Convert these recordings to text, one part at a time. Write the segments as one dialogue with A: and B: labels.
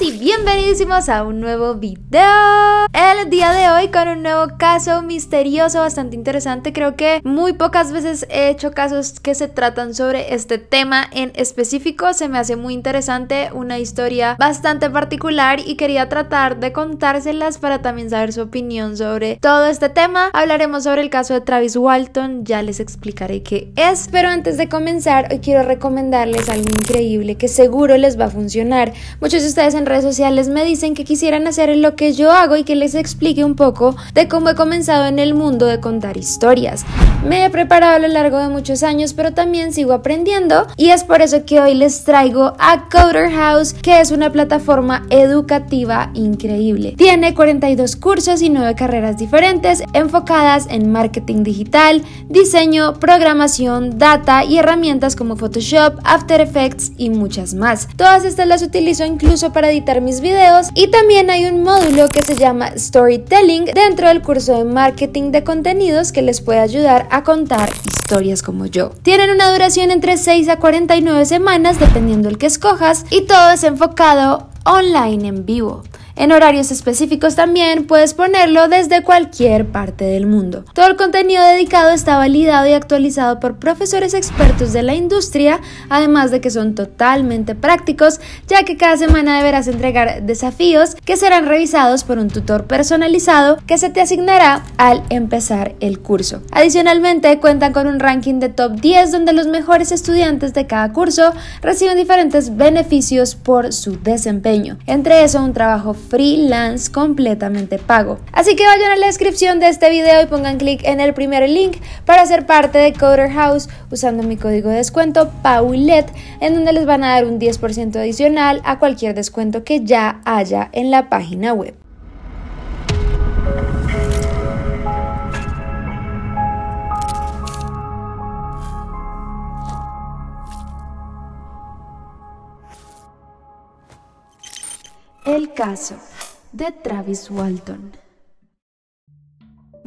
A: y bienvenidísimos a un nuevo video El día de hoy con un nuevo caso misterioso bastante interesante Creo que muy pocas veces he hecho casos que se tratan sobre este tema en específico Se me hace muy interesante, una historia bastante particular Y quería tratar de contárselas para también saber su opinión sobre todo este tema Hablaremos sobre el caso de Travis Walton, ya les explicaré qué es Pero antes de comenzar, hoy quiero recomendarles algo increíble que seguro les va a funcionar Muchos de ustedes en redes sociales me dicen que quisieran hacer lo que yo hago y que les explique un poco de cómo he comenzado en el mundo de contar historias. Me he preparado a lo largo de muchos años, pero también sigo aprendiendo y es por eso que hoy les traigo a Coder House, que es una plataforma educativa increíble. Tiene 42 cursos y 9 carreras diferentes enfocadas en marketing digital, diseño, programación, data y herramientas como Photoshop, After Effects y muchas más. Todas estas las utilizo incluso para mis videos y también hay un módulo que se llama Storytelling dentro del curso de marketing de contenidos que les puede ayudar a contar historias como yo. Tienen una duración entre 6 a 49 semanas dependiendo el que escojas y todo es enfocado online en vivo. En horarios específicos también puedes ponerlo desde cualquier parte del mundo. Todo el contenido dedicado está validado y actualizado por profesores expertos de la industria, además de que son totalmente prácticos, ya que cada semana deberás entregar desafíos que serán revisados por un tutor personalizado que se te asignará al empezar el curso. Adicionalmente, cuentan con un ranking de top 10 donde los mejores estudiantes de cada curso reciben diferentes beneficios por su desempeño. Entre eso, un trabajo freelance completamente pago. Así que vayan a la descripción de este video y pongan clic en el primer link para ser parte de Coder House usando mi código de descuento PAULET en donde les van a dar un 10% adicional a cualquier descuento que ya haya en la página web. El caso de Travis Walton.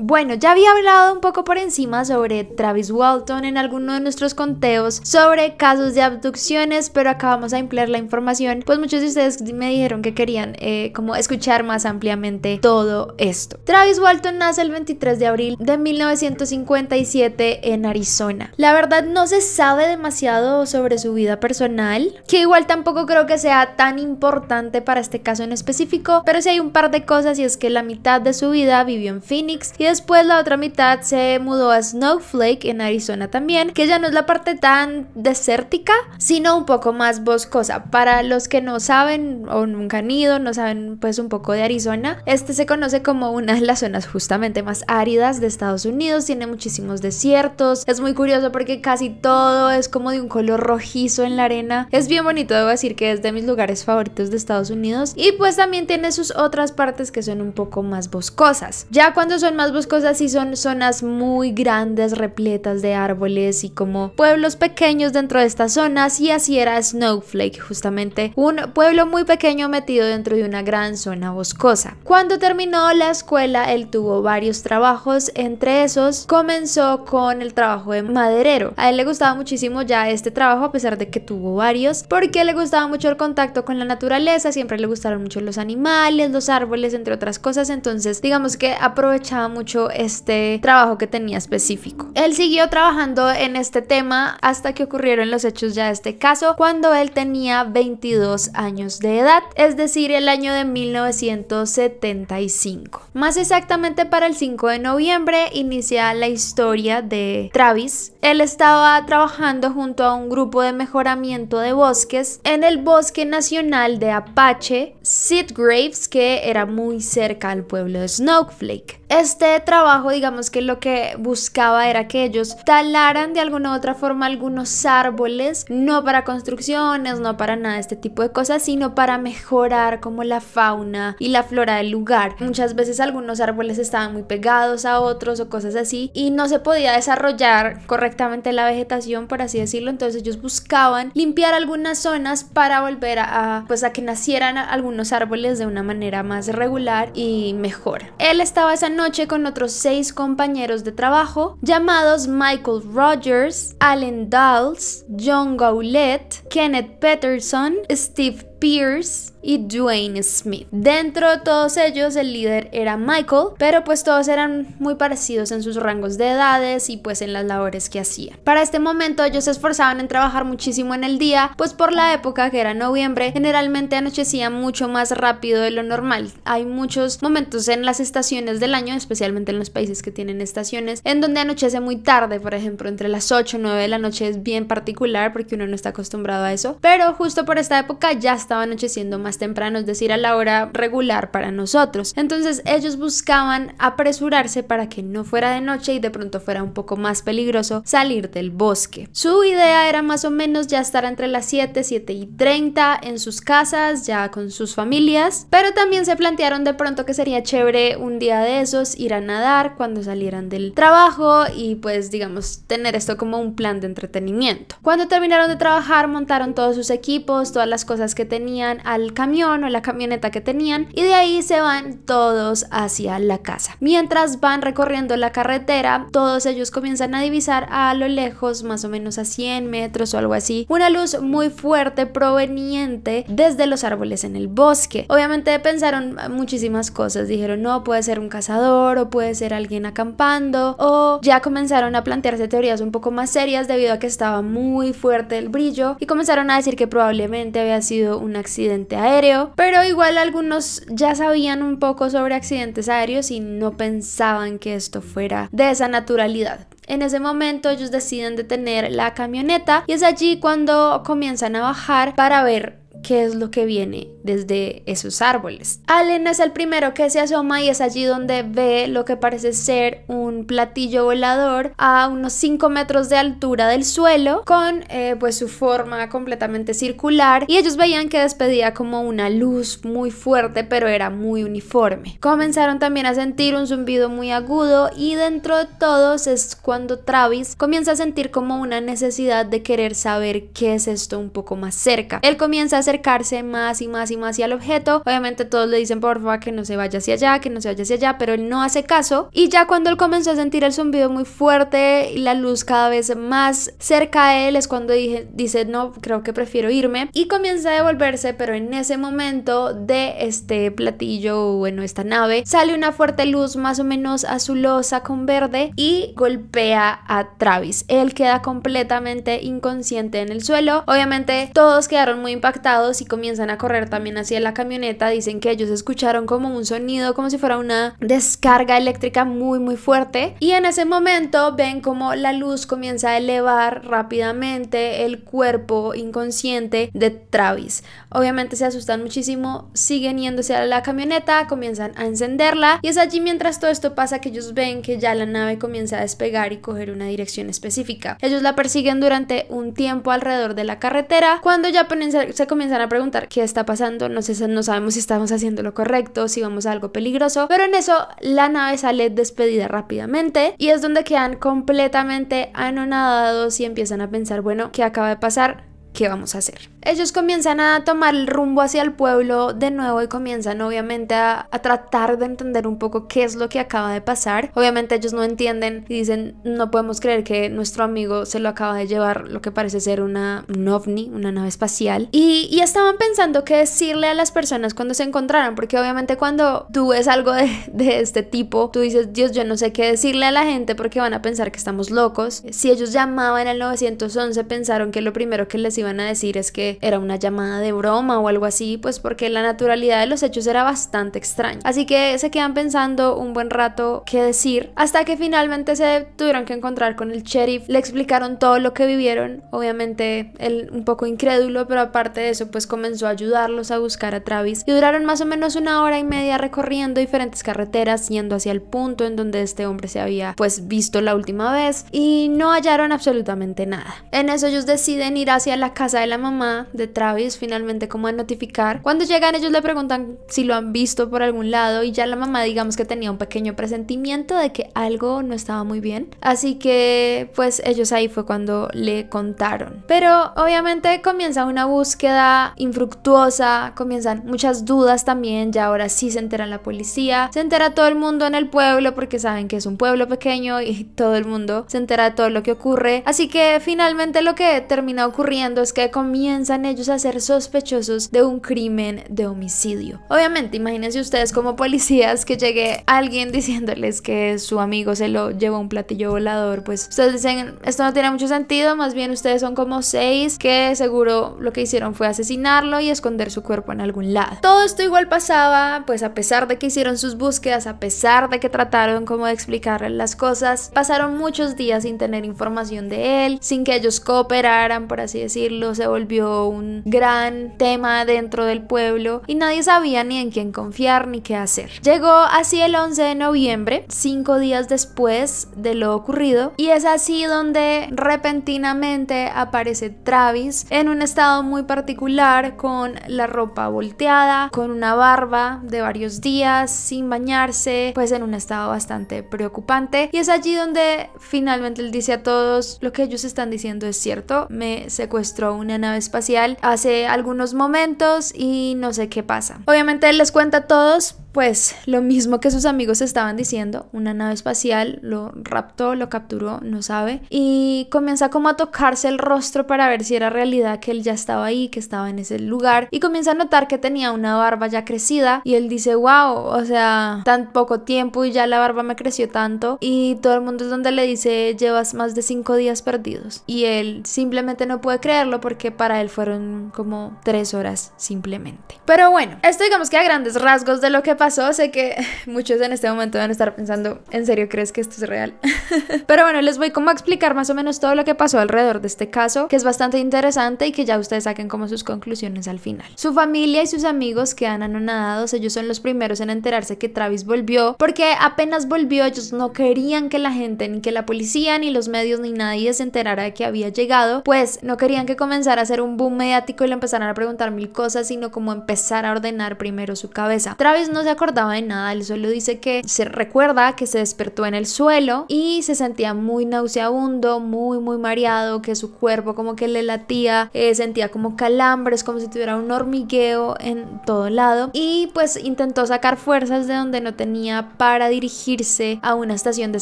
A: Bueno, ya había hablado un poco por encima sobre Travis Walton en alguno de nuestros conteos sobre casos de abducciones, pero acabamos vamos a emplear la información, pues muchos de ustedes me dijeron que querían eh, como escuchar más ampliamente todo esto. Travis Walton nace el 23 de abril de 1957 en Arizona. La verdad no se sabe demasiado sobre su vida personal, que igual tampoco creo que sea tan importante para este caso en específico, pero sí hay un par de cosas y es que la mitad de su vida vivió en Phoenix y después la otra mitad se mudó a Snowflake en Arizona también, que ya no es la parte tan desértica, sino un poco más boscosa. Para los que no saben o nunca han ido, no saben pues un poco de Arizona, este se conoce como una de las zonas justamente más áridas de Estados Unidos, tiene muchísimos desiertos, es muy curioso porque casi todo es como de un color rojizo en la arena, es bien bonito, debo decir que es de mis lugares favoritos de Estados Unidos y pues también tiene sus otras partes que son un poco más boscosas. Ya cuando son más boscosas, cosas y son zonas muy grandes, repletas de árboles y como pueblos pequeños dentro de estas zonas y así era Snowflake, justamente un pueblo muy pequeño metido dentro de una gran zona boscosa. Cuando terminó la escuela, él tuvo varios trabajos, entre esos comenzó con el trabajo de maderero. A él le gustaba muchísimo ya este trabajo, a pesar de que tuvo varios, porque le gustaba mucho el contacto con la naturaleza, siempre le gustaron mucho los animales, los árboles, entre otras cosas, entonces digamos que aprovechaba mucho este trabajo que tenía específico. Él siguió trabajando en este tema hasta que ocurrieron los hechos ya de este caso, cuando él tenía 22 años de edad, es decir, el año de 1975. Más exactamente para el 5 de noviembre inicia la historia de Travis. Él estaba trabajando junto a un grupo de mejoramiento de bosques en el Bosque Nacional de Apache, Sid Graves, que era muy cerca al pueblo de Snowflake. Este de trabajo, digamos que lo que buscaba era que ellos talaran de alguna u otra forma algunos árboles, no para construcciones, no para nada de este tipo de cosas, sino para mejorar como la fauna y la flora del lugar. Muchas veces algunos árboles estaban muy pegados a otros o cosas así y no se podía desarrollar correctamente la vegetación, por así decirlo, entonces ellos buscaban limpiar algunas zonas para volver a, pues a que nacieran algunos árboles de una manera más regular y mejor. Él estaba esa noche con otros seis compañeros de trabajo llamados Michael Rogers, Allen Dulles, John Gaulet, Kenneth Peterson, Steve Pierce y Dwayne Smith. Dentro de todos ellos el líder era Michael, pero pues todos eran muy parecidos en sus rangos de edades y pues en las labores que hacía. Para este momento ellos se esforzaban en trabajar muchísimo en el día, pues por la época que era noviembre generalmente anochecía mucho más rápido de lo normal. Hay muchos momentos en las estaciones del año, especialmente en los países que tienen estaciones, en donde anochece muy tarde, por ejemplo, entre las 8 o 9 de la noche es bien particular porque uno no está acostumbrado a eso, pero justo por esta época ya está estaba anocheciendo más temprano, es decir, a la hora regular para nosotros. Entonces ellos buscaban apresurarse para que no fuera de noche y de pronto fuera un poco más peligroso salir del bosque. Su idea era más o menos ya estar entre las 7, 7 y 30 en sus casas, ya con sus familias, pero también se plantearon de pronto que sería chévere un día de esos ir a nadar cuando salieran del trabajo y pues digamos tener esto como un plan de entretenimiento. Cuando terminaron de trabajar montaron todos sus equipos, todas las cosas que tenían tenían al camión o la camioneta que tenían y de ahí se van todos hacia la casa. Mientras van recorriendo la carretera, todos ellos comienzan a divisar a lo lejos, más o menos a 100 metros o algo así, una luz muy fuerte proveniente desde los árboles en el bosque. Obviamente pensaron muchísimas cosas, dijeron no, puede ser un cazador o puede ser alguien acampando o ya comenzaron a plantearse teorías un poco más serias debido a que estaba muy fuerte el brillo y comenzaron a decir que probablemente había sido un un accidente aéreo, pero igual algunos ya sabían un poco sobre accidentes aéreos y no pensaban que esto fuera de esa naturalidad. En ese momento ellos deciden detener la camioneta y es allí cuando comienzan a bajar para ver qué es lo que viene desde esos árboles. Allen es el primero que se asoma y es allí donde ve lo que parece ser un platillo volador a unos 5 metros de altura del suelo con eh, pues su forma completamente circular y ellos veían que despedía como una luz muy fuerte pero era muy uniforme. Comenzaron también a sentir un zumbido muy agudo y dentro de todos es cuando Travis comienza a sentir como una necesidad de querer saber qué es esto un poco más cerca. Él comienza a acercarse más y más y más hacia al objeto. Obviamente todos le dicen por favor que no se vaya hacia allá, que no se vaya hacia allá, pero él no hace caso. Y ya cuando él comenzó a sentir el zumbido muy fuerte y la luz cada vez más cerca de él es cuando dice no, creo que prefiero irme. Y comienza a devolverse, pero en ese momento de este platillo o bueno, esta nave sale una fuerte luz más o menos azulosa con verde y golpea a Travis. Él queda completamente inconsciente en el suelo. Obviamente todos quedaron muy impactados y comienzan a correr también hacia la camioneta. Dicen que ellos escucharon como un sonido, como si fuera una descarga eléctrica muy, muy fuerte. Y en ese momento ven como la luz comienza a elevar rápidamente el cuerpo inconsciente de Travis. Obviamente se asustan muchísimo, siguen yéndose a la camioneta, comienzan a encenderla y es allí mientras todo esto pasa que ellos ven que ya la nave comienza a despegar y coger una dirección específica. Ellos la persiguen durante un tiempo alrededor de la carretera, cuando ya se comienzan a preguntar qué está pasando, no, sé, no sabemos si estamos haciendo lo correcto, si vamos a algo peligroso, pero en eso la nave sale despedida rápidamente y es donde quedan completamente anonadados y empiezan a pensar, bueno, ¿qué acaba de pasar? ¿qué vamos a hacer? Ellos comienzan a tomar el rumbo hacia el pueblo de nuevo y comienzan obviamente a, a, tratar de entender un poco qué es lo que acaba de pasar. Obviamente ellos no entienden y dicen, no podemos creer que nuestro amigo se lo acaba de llevar lo que parece ser una, un ovni, una nave espacial. Y, y estaban pensando qué decirle a las personas cuando se encontraron, porque obviamente cuando tú ves algo de, de este tipo, tú dices, Dios, yo no sé qué decirle a la gente porque van a pensar que estamos locos. Si ellos llamaban al 911 pensaron que lo primero que les iban a decir es que era una llamada de broma o algo así, pues porque la naturalidad de los hechos era bastante extraña. Así que se quedan pensando un buen rato qué decir, hasta que finalmente se tuvieron que encontrar con el sheriff, le explicaron todo lo que vivieron, obviamente él un poco incrédulo, pero aparte de eso pues comenzó a ayudarlos a buscar a Travis y duraron más o menos una hora y media recorriendo diferentes carreteras yendo hacia el punto en donde este hombre se había pues visto la última vez y no hallaron absolutamente nada. En eso ellos deciden ir hacia la casa de la mamá de Travis finalmente como a notificar. Cuando llegan ellos le preguntan si lo han visto por algún lado y ya la mamá digamos que tenía un pequeño presentimiento de que algo no estaba muy bien. Así que pues ellos ahí fue cuando le contaron. Pero obviamente comienza una búsqueda infructuosa, comienzan muchas dudas también, ya ahora sí se entera la policía, se entera todo el mundo en el pueblo porque saben que es un pueblo pequeño y todo el mundo se entera de todo lo que ocurre. Así que finalmente lo que termina ocurriendo que comienzan ellos a ser sospechosos de un crimen de homicidio. Obviamente, imagínense ustedes como policías que llegue alguien diciéndoles que su amigo se lo llevó un platillo volador, pues ustedes dicen, esto no tiene mucho sentido, más bien ustedes son como seis que seguro lo que hicieron fue asesinarlo y esconder su cuerpo en algún lado. Todo esto igual pasaba, pues a pesar de que hicieron sus búsquedas, a pesar de que trataron como de explicarle las cosas, pasaron muchos días sin tener información de él, sin que ellos cooperaran, por así decirlo lo se volvió un gran tema dentro del pueblo y nadie sabía ni en quién confiar ni qué hacer. Llegó así el 11 de noviembre, cinco días después de lo ocurrido, y es así donde repentinamente aparece Travis en un estado muy particular, con la ropa volteada, con una barba de varios días, sin bañarse, pues en un estado bastante preocupante. Y es allí donde finalmente él dice a todos, lo que ellos están diciendo es cierto, me secuestró una nave espacial hace algunos momentos y no sé qué pasa. Obviamente él les cuenta a todos, pues lo mismo que sus amigos estaban diciendo, una nave espacial lo raptó, lo capturó, no sabe, y comienza como a tocarse el rostro para ver si era realidad que él ya estaba ahí, que estaba en ese lugar, y comienza a notar que tenía una barba ya crecida, y él dice, wow, o sea, tan poco tiempo y ya la barba me creció tanto, y todo el mundo es donde le dice, llevas más de cinco días perdidos, y él simplemente no puede creer porque para él fueron como tres horas simplemente. Pero bueno, esto digamos que a grandes rasgos de lo que pasó, sé que muchos en este momento van a estar pensando, ¿en serio crees que esto es real? Pero bueno, les voy como a explicar más o menos todo lo que pasó alrededor de este caso, que es bastante interesante y que ya ustedes saquen como sus conclusiones al final. Su familia y sus amigos quedan anonadados, ellos son los primeros en enterarse que Travis volvió, porque apenas volvió ellos no querían que la gente, ni que la policía, ni los medios, ni nadie se enterara de que había llegado, pues no querían que comenzar a hacer un boom mediático y le empezaron a preguntar mil cosas, sino como empezar a ordenar primero su cabeza. Travis no se acordaba de nada, él solo dice que se recuerda que se despertó en el suelo y se sentía muy nauseabundo, muy, muy mareado, que su cuerpo como que le latía, eh, sentía como calambres, como si tuviera un hormigueo en todo lado y pues intentó sacar fuerzas de donde no tenía para dirigirse a una estación de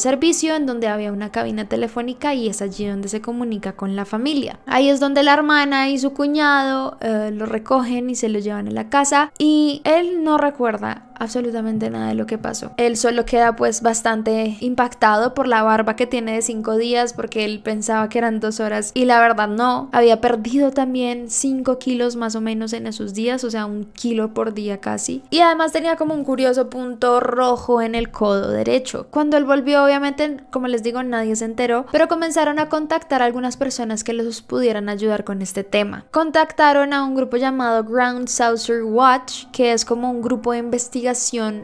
A: servicio en donde había una cabina telefónica y es allí donde se comunica con la familia. Ahí es donde la hermana y su cuñado eh, lo recogen y se lo llevan a la casa y él no recuerda absolutamente nada de lo que pasó. Él solo queda pues bastante impactado por la barba que tiene de cinco días porque él pensaba que eran dos horas y la verdad no. Había perdido también cinco kilos más o menos en esos días, o sea, un kilo por día casi. Y además tenía como un curioso punto rojo en el codo derecho. Cuando él volvió, obviamente, como les digo, nadie se enteró, pero comenzaron a contactar a algunas personas que los pudieran ayudar con este tema. Contactaron a un grupo llamado Ground Saucer Watch, que es como un grupo de investigación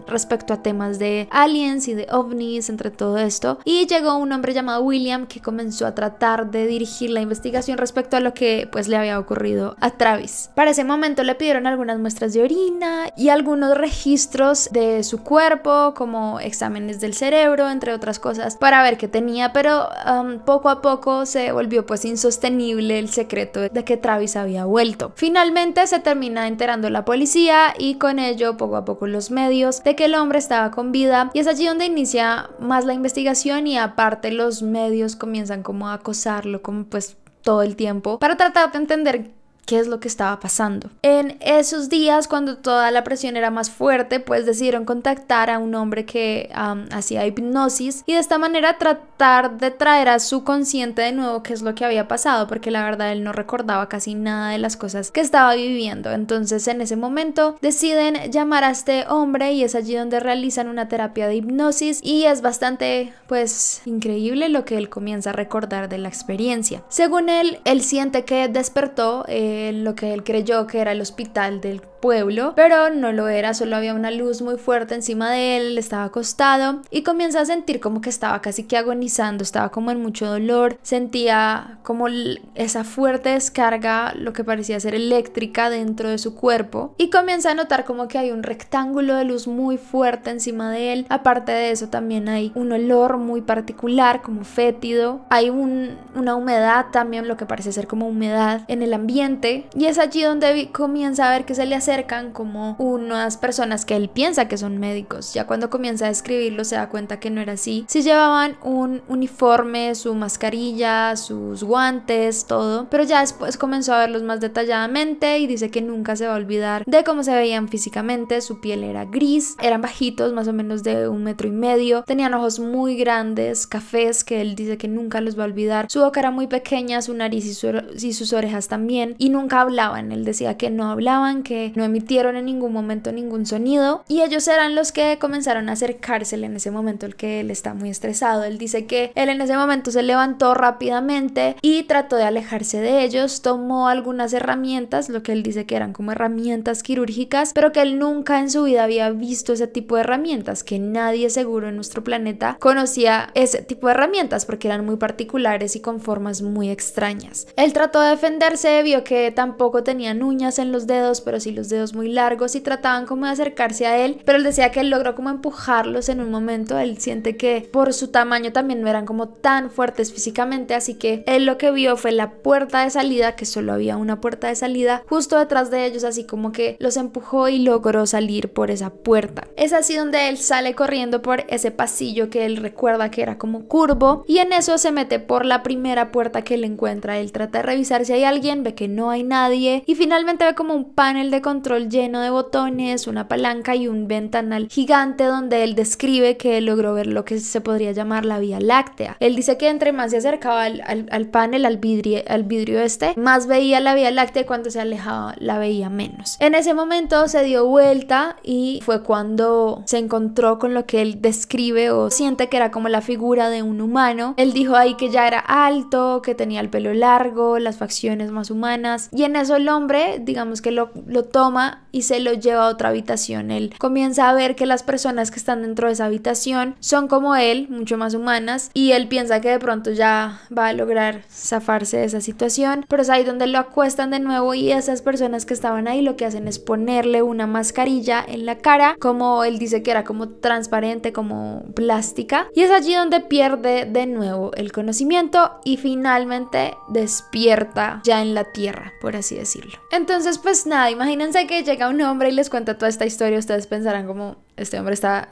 A: respecto a temas de aliens y de ovnis, entre todo esto. Y llegó un hombre llamado William que comenzó a tratar de dirigir la investigación respecto a lo que pues le había ocurrido a Travis. Para ese momento le pidieron algunas muestras de orina y algunos registros de su cuerpo, como exámenes del cerebro, entre otras cosas, para ver qué tenía, pero um, poco a poco se volvió pues insostenible el secreto de que Travis había vuelto. Finalmente se termina enterando la policía y con ello poco a poco los medios de que el hombre estaba con vida y es allí donde inicia más la investigación y aparte los medios comienzan como a acosarlo como pues todo el tiempo para tratar de entender qué es lo que estaba pasando. En esos días, cuando toda la presión era más fuerte, pues decidieron contactar a un hombre que hacía hipnosis y de esta manera tratar de traer a su consciente de nuevo qué es lo que había pasado, porque la verdad él no recordaba casi nada de las cosas que estaba viviendo. Entonces, en ese momento, deciden llamar a este hombre y es allí donde realizan una terapia de hipnosis y es bastante, pues, increíble lo que él comienza a recordar de la experiencia. Según él, él siente que despertó. Eh, lo que él creyó que era el hospital del pueblo, pero no lo era, solo había una luz muy fuerte encima de él, estaba acostado y comienza a sentir como que estaba casi que agonizando, estaba como en mucho dolor, sentía como esa fuerte descarga, lo que parecía ser eléctrica dentro de su cuerpo y comienza a notar como que hay un rectángulo de luz muy fuerte encima de él, aparte de eso también hay un olor muy particular como fétido, hay una humedad también, lo que parece ser como humedad en el ambiente y es allí donde comienza a ver que se le hace como unas personas que él piensa que son médicos. Ya cuando comienza a escribirlo se da cuenta que no era así. si llevaban un uniforme, su mascarilla, sus guantes, todo, pero ya después comenzó a verlos más detalladamente y dice que nunca se va a olvidar de cómo se veían físicamente, su piel era gris, eran bajitos, más o menos de un metro y medio, tenían ojos muy grandes, cafés que él dice que nunca los va a olvidar, su boca era muy pequeña, su nariz y, y sus orejas también, y nunca hablaban, él decía que no hablaban, que no emitieron en ningún momento ningún sonido y ellos eran los que comenzaron a acercarse en ese momento el que él está muy estresado él dice que él en ese momento se levantó rápidamente y trató de alejarse de ellos tomó algunas herramientas lo que él dice que eran como herramientas quirúrgicas pero que él nunca en su vida había visto ese tipo de herramientas que nadie seguro en nuestro planeta conocía ese tipo de herramientas porque eran muy particulares y con formas muy extrañas él trató de defenderse vio que tampoco tenía uñas en los dedos pero sí los muy largos y trataban como de acercarse a él, pero él decía que él logró como empujarlos en un momento, él siente que por su tamaño también no eran como tan fuertes físicamente, así que él lo que vio fue la puerta de salida, que solo había una puerta de salida, justo detrás de ellos, así como que los empujó y logró salir por esa puerta. Es así donde él sale corriendo por ese pasillo que él recuerda que era como curvo y en eso se mete por la primera puerta que él encuentra, él trata de revisar si hay alguien, ve que no hay nadie y finalmente ve como un panel de control lleno de botones, una palanca y un ventanal gigante donde él describe que logró ver lo que se podría llamar la Vía Láctea. Él dice que entre más se acercaba al, al, panel, al vidrio, al vidrio este, más veía la Vía Láctea y cuando se alejaba la veía menos. En ese momento se dio vuelta y fue cuando se encontró con lo que él describe o siente que era como la figura de un humano. Él dijo ahí que ya era alto, que tenía el pelo largo, las facciones más humanas y en eso el hombre digamos que lo, lo toma y se lo lleva a otra habitación. Él comienza a ver que las personas que están dentro de esa habitación son como él, mucho más humanas, y él piensa que de pronto ya va a lograr zafarse de esa situación, pero es ahí donde lo acuestan de nuevo y esas personas que estaban ahí lo que hacen es ponerle una mascarilla en la cara, como él dice que era como transparente, como plástica, y es allí donde pierde de nuevo el conocimiento y finalmente despierta ya en la tierra, por así decirlo. Entonces, pues nada, imagínense Sé que llega un hombre y les cuenta toda esta historia, ustedes pensarán como, este hombre está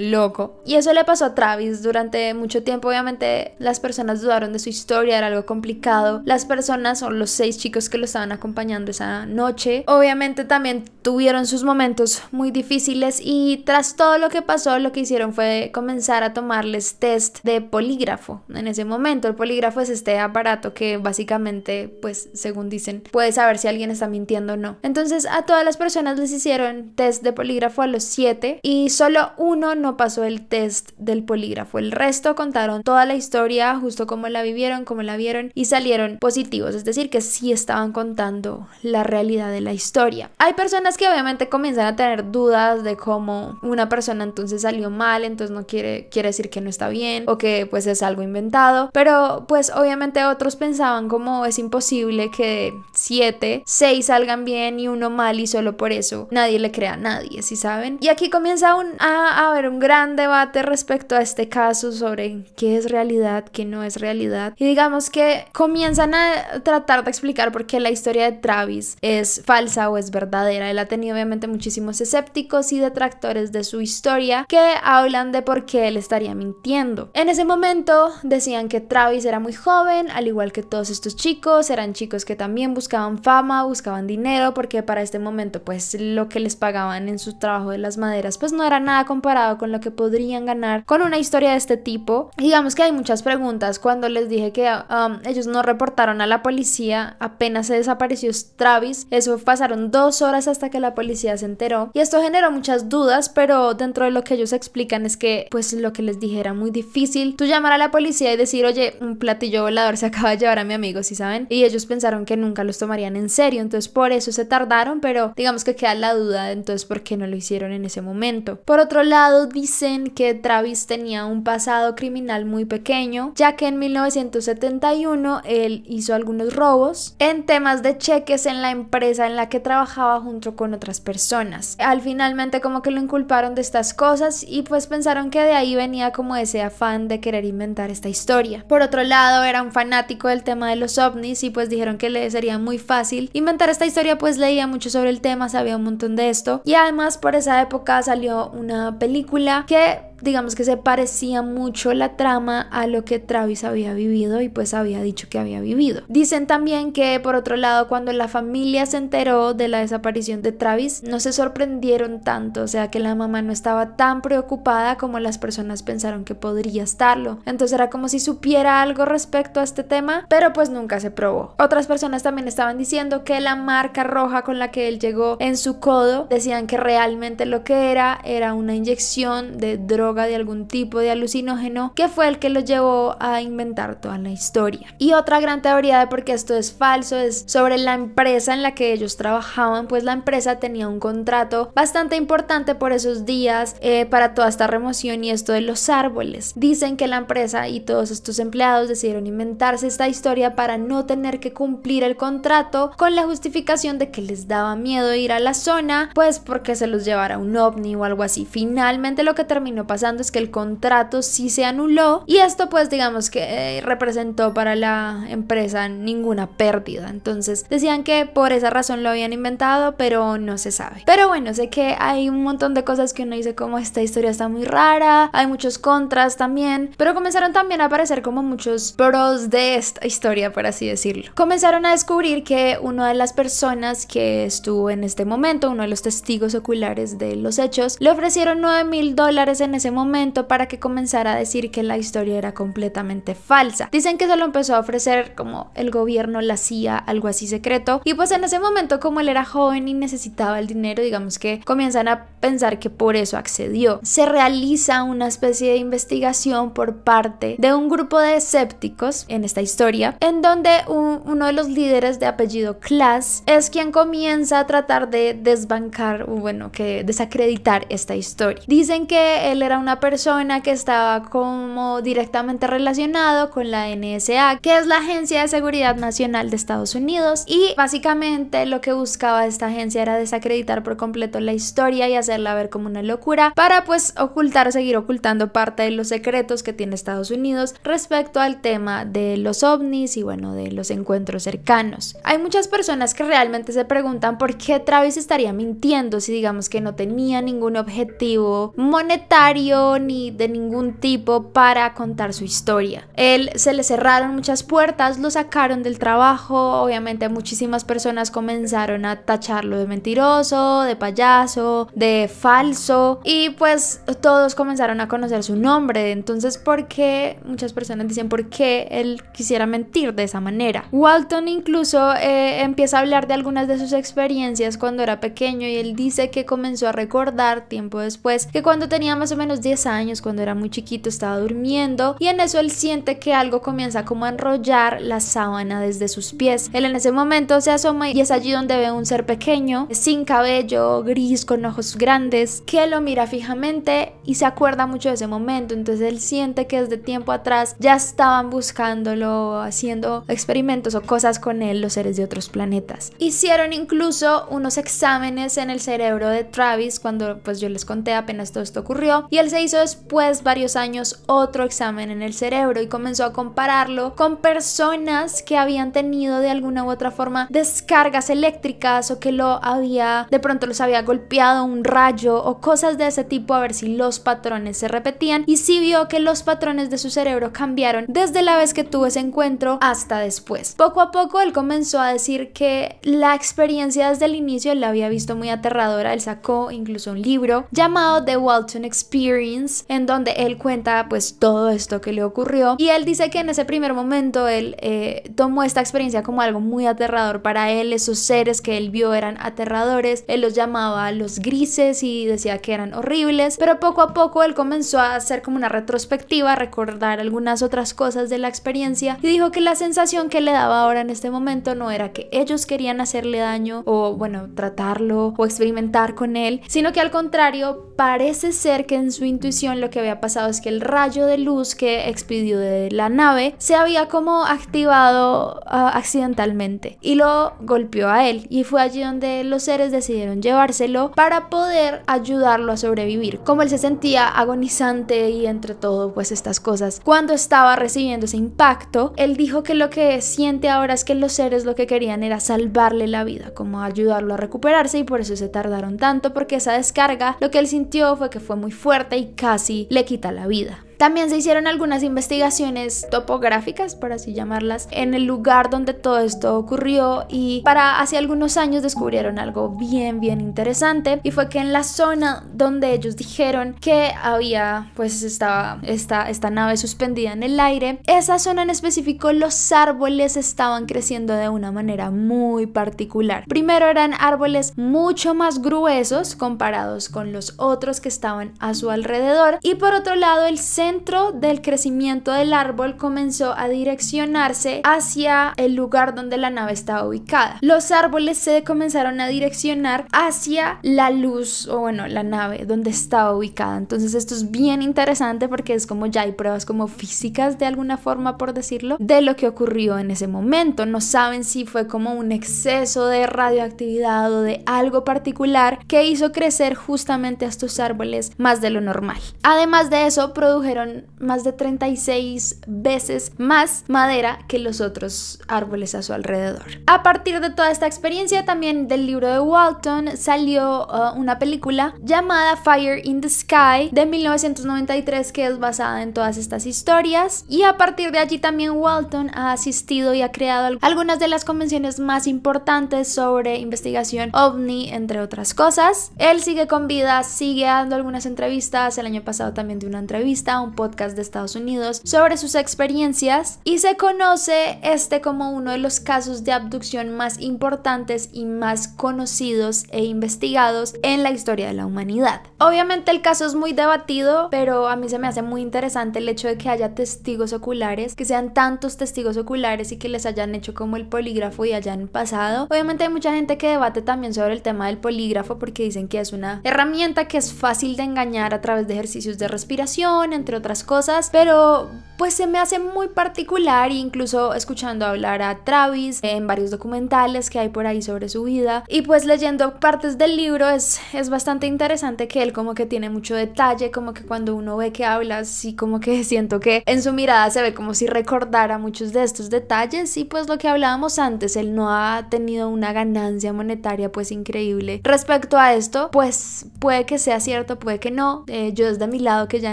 A: loco. Y eso le pasó a Travis durante mucho tiempo. Obviamente las personas dudaron de su historia, era algo complicado. Las personas o los seis chicos que lo estaban acompañando esa noche, obviamente también tuvieron sus momentos muy difíciles y tras todo lo que pasó, lo que hicieron fue comenzar a tomarles test de polígrafo. En ese momento, el polígrafo es este aparato que básicamente, pues según dicen, puede saber si alguien está mintiendo o no. Entonces a todas las personas les hicieron test de polígrafo a los siete y solo uno no pasó el test del polígrafo. El resto contaron toda la historia, justo como la vivieron, como la vieron y salieron positivos, es decir, que sí estaban contando la realidad de la historia. Hay personas que obviamente comienzan a tener dudas de cómo una persona entonces salió mal, entonces no quiere, quiere decir que no está bien o que pues es algo inventado, pero pues obviamente otros pensaban como es imposible que siete, seis salgan bien y uno mal y solo por eso nadie le crea a nadie, si saben? Y aquí comienza un, a, a un gran debate respecto a este caso sobre qué es realidad, qué no es realidad. Y digamos que comienzan a tratar de explicar por qué la historia de Travis es falsa o es verdadera. Él ha tenido obviamente muchísimos escépticos y detractores de su historia que hablan de por qué él estaría mintiendo. En ese momento decían que Travis era muy joven, al igual que todos estos chicos, eran chicos que también buscaban fama, buscaban dinero, porque para este momento pues lo que les pagaban en su trabajo de las maderas pues no era nada comparado con lo que podrían ganar con una historia de este tipo. Digamos que hay muchas preguntas. Cuando les dije que um, ellos no reportaron a la policía, apenas se desapareció Travis, eso pasaron dos horas hasta que la policía se enteró. Y esto generó muchas dudas, pero dentro de lo que ellos explican es que, pues lo que les dije era muy difícil. Tú llamar a la policía y decir, oye, un platillo volador se acaba de llevar a mi amigo, si saben? Y ellos pensaron que nunca los tomarían en serio, entonces por eso se tardaron, pero digamos que queda la duda, entonces, ¿por qué no lo hicieron en ese momento? Por otro lado, dicen que Travis tenía un pasado criminal muy pequeño, ya que en 1971 él hizo algunos robos en temas de cheques en la empresa en la que trabajaba junto con otras personas. Al finalmente como que lo inculparon de estas cosas y pues pensaron que de ahí venía como ese afán de querer inventar esta historia. Por otro lado, era un fanático del tema de los ovnis y pues dijeron que le sería muy fácil inventar esta historia, pues leía mucho sobre el tema, sabía un montón de esto y además por esa época salió una película que digamos que se parecía mucho la trama a lo que Travis había vivido y pues había dicho que había vivido. Dicen también que por otro lado cuando la familia se enteró de la desaparición de Travis no se sorprendieron tanto, o sea que la mamá no estaba tan preocupada como las personas pensaron que podría estarlo. Entonces era como si supiera algo respecto a este tema, pero pues nunca se probó. Otras personas también estaban diciendo que la marca roja con la que él llegó en su codo decían que realmente lo que era era una inyección de droga de algún tipo de alucinógeno que fue el que lo llevó a inventar toda la historia. Y otra gran teoría de por qué esto es falso es sobre la empresa en la que ellos trabajaban, pues la empresa tenía un contrato bastante importante por esos días eh, para toda esta remoción y esto de los árboles. Dicen que la empresa y todos estos empleados decidieron inventarse esta historia para no tener que cumplir el contrato con la justificación de que les daba miedo ir a la zona, pues porque se los llevara un ovni o algo así. Finalmente lo que terminó pasando es que el contrato sí se anuló y esto pues digamos que eh, representó para la empresa ninguna pérdida. Entonces decían que por esa razón lo habían inventado, pero no se sabe. Pero bueno, sé que hay un montón de cosas que uno dice como esta historia está muy rara, hay muchos contras también, pero comenzaron también a aparecer como muchos pros de esta historia, por así decirlo. Comenzaron a descubrir que una de las personas que estuvo en este momento, uno de los testigos oculares de los hechos, le ofrecieron 9 mil dólares en ese momento para que comenzara a decir que la historia era completamente falsa. Dicen que se lo empezó a ofrecer como el gobierno, la hacía algo así secreto. Y pues en ese momento, como él era joven y necesitaba el dinero, digamos que comienzan a pensar que por eso accedió. Se realiza una especie de investigación por parte de un grupo de escépticos en esta historia, en donde uno de los líderes de apellido class es quien comienza a tratar de desbancar, o bueno, que desacreditar esta historia. Dicen que él era una persona que estaba como directamente relacionado con la NSA, que es la Agencia de Seguridad Nacional de Estados Unidos, y básicamente lo que buscaba esta agencia era desacreditar por completo la historia y hacerla ver como una locura para pues ocultar seguir ocultando parte de los secretos que tiene Estados Unidos respecto al tema de los ovnis y bueno, de los encuentros cercanos. Hay muchas personas que realmente se preguntan por qué Travis estaría mintiendo si digamos que no tenía ningún objetivo monetario ni de ningún tipo para contar su historia. Él se le cerraron muchas puertas, lo sacaron del trabajo, obviamente muchísimas personas comenzaron a tacharlo de mentiroso, de payaso, de falso y pues todos comenzaron a conocer su nombre. Entonces, ¿por qué muchas personas dicen por qué él quisiera mentir de esa manera? Walton incluso eh, empieza a hablar de algunas de sus experiencias cuando era pequeño y él dice que comenzó a recordar tiempo después que cuando tenía más o menos 10 años, cuando era muy chiquito, estaba durmiendo y en eso él siente que algo comienza como a enrollar la sábana desde sus pies. Él en ese momento se asoma y es allí donde ve un ser pequeño, sin cabello, gris, con ojos grandes, que lo mira fijamente y se acuerda mucho de ese momento. Entonces él siente que desde tiempo atrás ya estaban buscándolo, haciendo experimentos o cosas con él los seres de otros planetas. Hicieron incluso unos exámenes en el cerebro de Travis cuando pues yo les conté apenas esto ocurrió y él se hizo después varios años otro examen en el cerebro y comenzó a compararlo con personas que habían tenido de alguna u otra forma descargas eléctricas o que lo había de pronto los había golpeado un rayo o cosas de ese tipo a ver si los patrones se repetían y sí vio que los patrones de su cerebro cambiaron desde la vez que tuvo ese encuentro hasta después. Poco a poco él comenzó a decir que la experiencia desde el inicio la había visto muy aterradora, él sacó incluso un libro llamado The Walton Experience, en donde él cuenta pues todo esto que le ocurrió. Y él dice que en ese primer momento él eh, tomó esta experiencia como algo muy aterrador para él, esos seres que él vio eran aterradores, él los llamaba los grises y decía que eran horribles, pero poco a poco él comenzó a hacer como una retrospectiva, recordar algunas otras cosas de la experiencia y dijo que la sensación que le daba ahora en este momento no era que ellos querían hacerle daño o bueno, tratarlo o experimentar con él, sino que al contrario parece ser que en su intuición lo que había pasado es que el rayo de luz que expidió de la nave se había como activado ah, accidentalmente y lo golpeó a él y fue allí donde los seres decidieron llevárselo para poder ayudarlo a sobrevivir, como él se sentía agonizante y entre todo pues estas cosas. Cuando estaba recibiendo ese impacto, él dijo que lo que siente ahora es que los seres lo que querían era salvarle la vida, como ayudarlo a recuperarse y por eso se tardaron tanto porque esa descarga lo que él sintió fue que fue muy fuerte y casi le quita la vida. También se hicieron algunas investigaciones topográficas, por así llamarlas, en el lugar donde todo esto ocurrió y para hace algunos años descubrieron algo bien, bien interesante y fue que en la zona donde ellos dijeron que había, pues estaba esta, esta nave suspendida en el aire, esa zona en específico los árboles estaban creciendo de una manera muy particular. Primero eran árboles mucho más gruesos comparados con los otros que estaban a su alrededor y por otro lado el centro dentro del crecimiento del árbol comenzó a direccionarse hacia el lugar donde la nave estaba ubicada. Los árboles se comenzaron a direccionar hacia la luz o bueno, la nave donde estaba ubicada. Entonces esto es bien interesante porque es como ya hay pruebas como físicas de alguna forma, por decirlo, de lo que ocurrió en ese momento. No saben si fue como un exceso de radioactividad o de algo particular que hizo crecer justamente a estos árboles más de lo normal. Además de eso, produjeron más de 36 veces más madera que los otros árboles a su alrededor. A partir de toda esta experiencia, también del libro de Walton salió uh, una película llamada Fire in the Sky de 1993 que es basada en todas estas historias y a partir de allí también Walton ha asistido y ha creado algunas de las convenciones más importantes sobre investigación ovni entre otras cosas. Él sigue con vida, sigue dando algunas entrevistas, el año pasado también dio una entrevista, podcast de Estados Unidos sobre sus experiencias y se conoce este como uno de los casos de abducción más importantes y más conocidos e investigados en la historia de la humanidad. Obviamente el caso es muy debatido, pero a mí se me hace muy interesante el hecho de que haya testigos oculares, que sean tantos testigos oculares y que les hayan hecho como el polígrafo y hayan pasado. Obviamente hay mucha gente que debate también sobre el tema del polígrafo porque dicen que es una herramienta que es fácil de engañar a través de ejercicios de respiración, entre otras cosas, pero pues se me hace muy particular, incluso escuchando hablar a Travis en varios documentales que hay por ahí sobre su vida y pues leyendo partes del libro es, es bastante interesante que él como que tiene mucho detalle, como que cuando uno ve que habla, sí como que siento que en su mirada se ve como si recordara muchos de estos detalles y pues lo que hablábamos antes, él no ha tenido una ganancia monetaria pues increíble. Respecto a esto, pues puede que sea cierto, puede que no. Eh, yo desde mi lado que ya he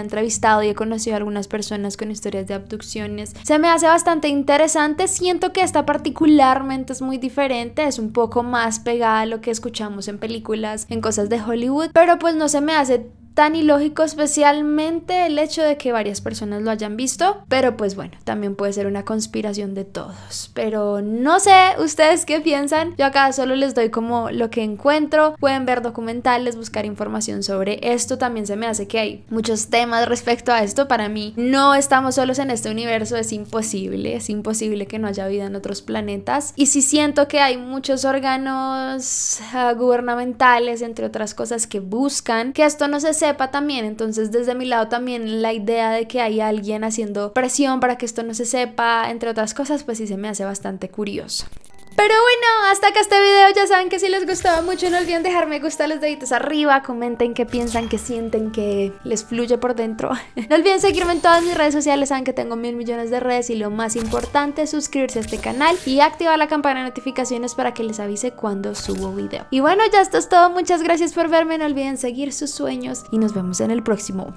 A: entrevistado y he conocido a algunas personas con historias de abducciones. Se me hace bastante interesante, siento que esta particularmente es muy diferente, es un poco más pegada a lo que escuchamos en películas, en cosas de Hollywood, pero pues no se me hace tan ilógico, especialmente el hecho de que varias personas lo hayan visto, pero pues bueno, también puede ser una conspiración de todos. Pero no sé ustedes qué piensan, yo acá solo les doy como lo que encuentro, pueden ver documentales, buscar información sobre esto, también se me hace que hay muchos temas respecto a esto, para mí no estamos solos en este universo, es imposible, es imposible que no haya vida en otros planetas y si siento que hay muchos órganos ah, gubernamentales, entre otras cosas, que buscan que esto no se también. Entonces desde mi lado también la idea de que hay alguien haciendo presión para que esto no se sepa, entre otras cosas, pues sí se me hace bastante curioso. Pero bueno, hasta acá este video. Ya saben que si les gustaba mucho, no olviden dejarme me gusta, los deditos arriba. Comenten qué piensan, qué sienten, que les fluye por dentro. no olviden seguirme en todas mis redes sociales. Saben que tengo mil millones de redes y lo más importante, es suscribirse a este canal y activar la campana de notificaciones para que les avise cuando subo video. Y bueno, ya esto es todo. Muchas gracias por verme. No olviden seguir sus sueños y nos vemos en el próximo.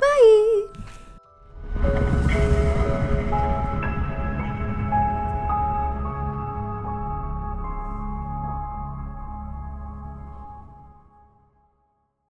A: Bye.